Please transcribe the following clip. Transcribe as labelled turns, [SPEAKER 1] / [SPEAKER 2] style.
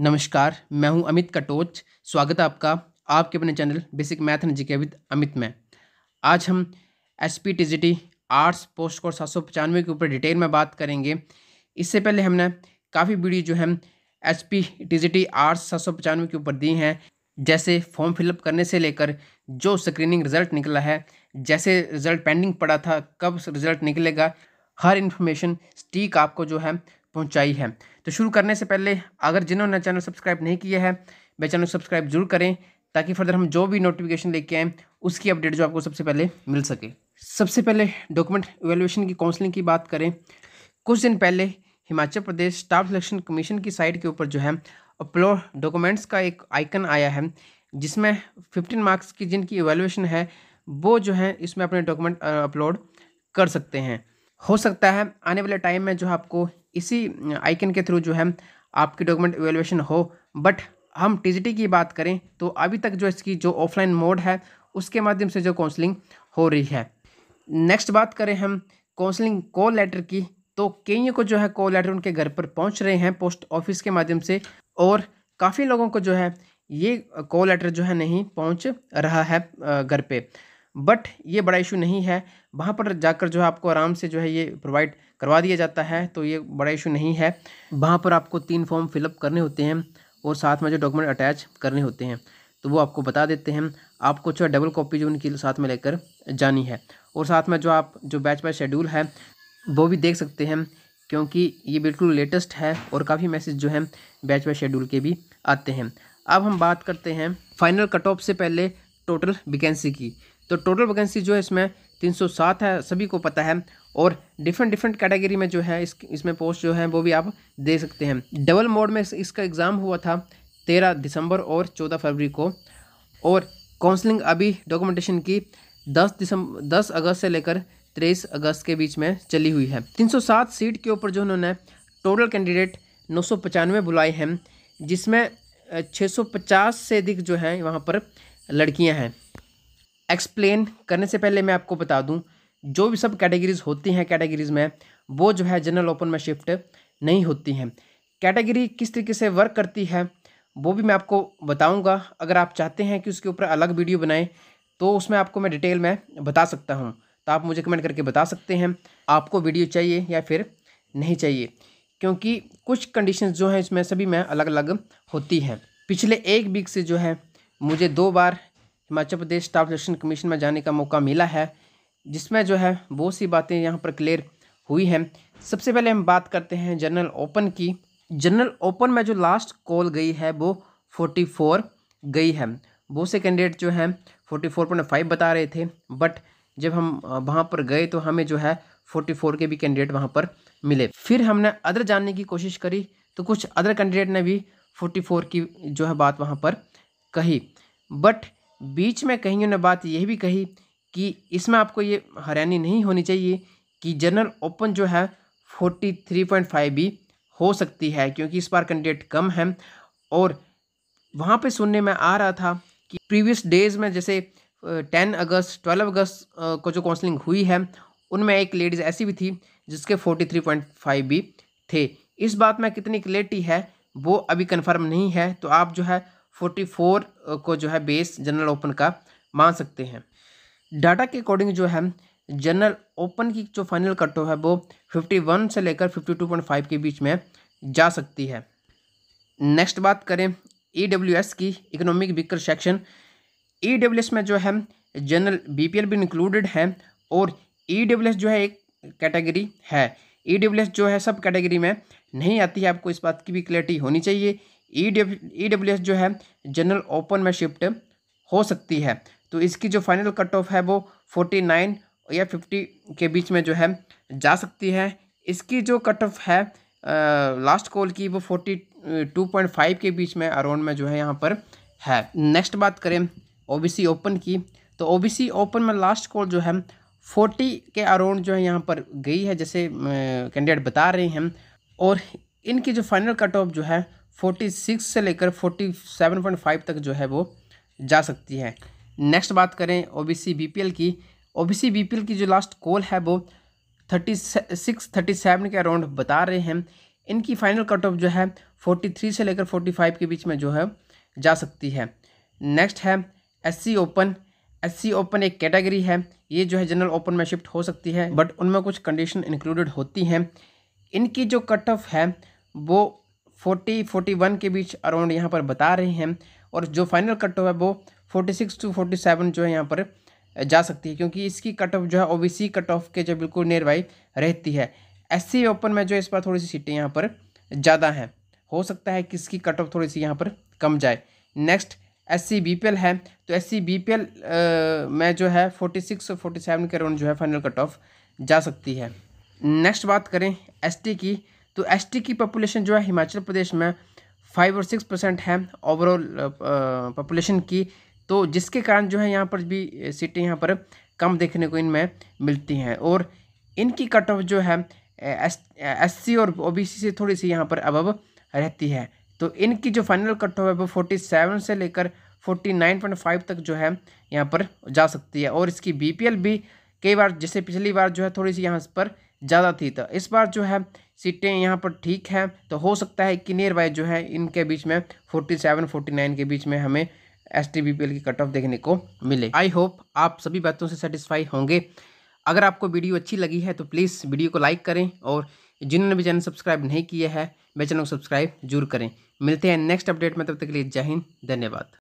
[SPEAKER 1] नमस्कार मैं हूं अमित कटोच स्वागत है आपका आपके अपने channel basic math and GK with Amit में आज हम S P T G T arts post course सात सौ पचानवे के ऊपर डिटेल में बात करेंगे इससे पहले हमने काफ़ी वीडियो जो है S P T G T arts सात सौ पचानवे के ऊपर दी हैं जैसे फॉर्म फिलअप करने से लेकर जो स्क्रीनिंग रिजल्ट निकला है जैसे रिजल्ट पेंडिंग पड़ा था कब रिजल्ट निकलेगा हर इन्फॉर्मेशन स्टीक आपको जो है पहुंचाई है तो शुरू करने से पहले अगर जिन्होंने चैनल सब्सक्राइब नहीं किया है वे चैनल सब्सक्राइब जरूर करें ताकि फर्दर हम जो भी नोटिफिकेशन लेके आएँ उसकी अपडेट जो आपको सबसे पहले मिल सके सबसे पहले डॉक्यूमेंट एवेल्यूशन की काउंसलिंग की बात करें कुछ दिन पहले Himachal Pradesh staff selection commission की साइट के ऊपर जो है अपलोड डॉक्यूमेंट्स का एक आइकन आया है जिसमें फिफ्टीन मार्क्स की जिनकी एवेल्यूशन है वो जो है इसमें अपने डॉक्यूमेंट अपलोड कर सकते हैं हो सकता है आने वाले टाइम में जो आपको इसी आइकन के थ्रू जो है आपकी डॉक्यूमेंट एवेलुएशन हो बट हम टी की बात करें तो अभी तक जो इसकी जो ऑफलाइन मोड है उसके माध्यम से जो काउंसलिंग हो रही है नेक्स्ट बात करें हम काउंसलिंग कॉल लेटर की तो कईयों को जो है कॉल लेटर उनके घर पर पहुंच रहे हैं पोस्ट ऑफिस के माध्यम से और काफ़ी लोगों को जो है ये कॉल लेटर जो है नहीं पहुंच रहा है घर पे बट ये बड़ा इशू नहीं है वहाँ पर जाकर जो है आपको आराम से जो है ये प्रोवाइड करवा दिया जाता है तो ये बड़ा इशू नहीं है वहाँ पर आपको तीन फॉर्म फिलअप करने होते हैं और साथ में जो डॉक्यूमेंट अटैच करने होते हैं तो वो आपको बता देते हैं आपको जो है डबल कॉपी जो उनकी साथ में लेकर जानी है और साथ में जो आप जो बैच बाय शेड्यूल है वो भी देख सकते हैं क्योंकि ये बिल्कुल लेटेस्ट है और काफ़ी मैसेज जो है बैच बाय शेड्यूल के भी आते हैं अब हम बात करते हैं फाइनल कट ऑफ से पहले टोटल वैकेंसी की तो टोटल वैकेंसी जो है इसमें 307 है सभी को पता है और डिफरेंट डिफरेंट कैटेगरी में जो है इस इसमें पोस्ट जो है वो भी आप दे सकते हैं डबल मोड में इसका एग्ज़ाम हुआ था तेरह दिसंबर और चौदह फरवरी को और काउंसलिंग अभी डॉक्यूमेंटेशन की दस दिसंबर दस अगस्त से लेकर तेईस अगस्त के बीच में चली हुई है 307 सीट के ऊपर जो उन्होंने टोटल कैंडिडेट नौ बुलाए हैं जिसमें पचास से अधिक जो हैं वहाँ पर लड़कियाँ हैं एक्सप्लेन करने से पहले मैं आपको बता दूं जो भी सब कैटेगरीज होती हैं कैटेगरीज में वो जो है जनरल ओपन में शिफ्ट नहीं होती हैं कैटेगरी किस तरीके से वर्क करती है वो भी मैं आपको बताऊंगा अगर आप चाहते हैं कि उसके ऊपर अलग वीडियो बनाएं तो उसमें आपको मैं डिटेल में बता सकता हूँ तो आप मुझे कमेंट करके बता सकते हैं आपको वीडियो चाहिए या फिर नहीं चाहिए क्योंकि कुछ कंडीशन जो हैं इसमें सभी में अलग अलग होती हैं पिछले एक वीक से जो है मुझे दो बार Himachal Pradesh staff selection commission में जाने का मौका मिला है जिसमें जो है बहुत सी बातें यहाँ पर क्लियर हुई हैं सबसे पहले हम बात करते हैं जनरल ओपन की जनरल ओपन में जो लास्ट कॉल गई है वो फोर्टी फोर गई है बहुत से कैंडिडेट जो हैं फोर्टी फोर पॉइंट फाइव बता रहे थे बट जब हम वहाँ पर गए तो हमें जो है फोर्टी फोर के भी कैंडिडेट वहाँ पर मिले फिर हमने अदर जानने की कोशिश करी तो कुछ अदर कैंडिडेट ने भी फोर्टी फोर की जो है बात वहाँ पर कही बट बीच में कहीं उन्होंने बात यह भी कही कि इसमें आपको ये हैरानी नहीं होनी चाहिए कि जनरल ओपन जो है फोर्टी थ्री पॉइंट फाइव भी हो सकती है क्योंकि इस बार कैंडिडेट कम है और वहाँ पे सुनने में आ रहा था कि प्रीवियस डेज में जैसे टेन अगस्त ट्वेल्व अगस्त को जो काउंसलिंग हुई है उनमें एक लेडीज़ ऐसी भी थी जिसके फोर्टी थ्री पॉइंट फाइव भी थे इस बात में कितनी क्लेरिटी है वो अभी कन्फर्म नहीं है तो आप जो है फोर्टी फोर को जो है बेस जनरल ओपन का मान सकते हैं डाटा के अकॉर्डिंग जो है जनरल ओपन की जो फाइनल कट है वो फिफ्टी वन से लेकर फिफ्टी टू पॉइंट फाइव के बीच में जा सकती है नेक्स्ट बात करें ई डब्ल्यू एस की economic weaker section E W S में जो है जनरल बी पी एल भी इंक्लूडेड है और ई डब्ल्यू एस जो है एक कैटेगरी है ई डब्ल्यू एस जो है सब कैटेगरी में नहीं आती है आपको इस बात की भी क्लैरिटी होनी चाहिए ई डब्ल्यू एस जो है जनरल ओपन में शिफ्ट हो सकती है तो इसकी जो फाइनल कट ऑफ है वो फोर्टी नाइन या फिफ्टी के बीच में जो है जा सकती है इसकी जो कट ऑफ है लास्ट कॉल की वो फोर्टी टू पॉइंट फाइव के बीच में अराउंड में जो है यहाँ पर है नेक्स्ट बात करें ओबीसी ओपन की तो ओबीसी ओपन में लास्ट कॉल जो है फोर्टी के अराउंड जो है यहाँ पर गई है जैसे कैंडिडेट बता रहे हैं और इनकी जो फाइनल कट ऑफ जो है फोर्टी सिक्स से लेकर फोर्टी सेवन पॉइंट फाइव तक जो है वो जा सकती है नेक्स्ट बात करें O B C B P L की O B C B P L की जो लास्ट कॉल है वो थर्टी सिक्स थर्टी सेवन के अराउंड बता रहे हैं इनकी फाइनल कट ऑफ जो है फोर्टी थ्री से लेकर फोर्टी फाइव के बीच में जो है जा सकती है नेक्स्ट है S C open S C open एक कैटेगरी है ये जो है जनरल ओपन में शिफ्ट हो सकती है बट उनमें कुछ कंडीशन इंक्लूडेड होती हैं इनकी जो कट ऑफ है वो फोर्टी फोर्टी वन के बीच अराउंड यहाँ पर बता रहे हैं और जो फाइनल कट ऑफ है वो forty six to forty seven जो है यहाँ पर जा सकती है क्योंकि इसकी कट ऑफ जो है सी कट ऑफ के जो बिल्कुल नियर बाई रहती है एस ओपन में जो इस बार थोड़ी सी सीटें यहाँ पर ज़्यादा हैं हो सकता है कि इसकी कट ऑफ थोड़ी सी यहाँ पर कम जाए next S C B P L है तो S C B P L में जो है फोर्टी सिक्स और फोर्टी सेवन के अराउंड जो है फाइनल कट ऑफ जा सकती है नेक्स्ट बात करें एस टी की तो एस की पॉपुलेशन जो है हिमाचल प्रदेश में फाइव और सिक्स परसेंट है ओवरऑल पॉपुलेशन की तो जिसके कारण जो है यहाँ पर भी सीटें यहाँ पर कम देखने को इनमें मिलती हैं और इनकी कट ऑफ जो है एस सी और ओ बी सी से थोड़ी सी यहाँ पर अबब रहती है तो इनकी जो फाइनल कट ऑफ है वो फोर्टी सेवन से लेकर फोर्टी नाइन पॉइंट फाइव तक जो है यहाँ पर जा सकती है और इसकी बी पी एल भी कई बार जैसे पिछली बार जो है थोड़ी सी यहाँ पर ज़्यादा थी तो इस बार जो है सीटें यहाँ पर ठीक हैं तो हो सकता है कि नियर बाय जो है इनके बीच में फोर्टी सेवन फोर्टी नाइन के बीच में हमें एस टी की कट ऑफ देखने को मिले आई होप आप सभी बातों से सेटिस्फाई होंगे अगर आपको वीडियो अच्छी लगी है तो प्लीज़ वीडियो को लाइक करें और जिन्होंने भी चैनल सब्सक्राइब नहीं किया है मेरे चैनल को सब्सक्राइब जरूर करें मिलते हैं नेक्स्ट अपडेट में तब तक के लिए जय हिंद धन्यवाद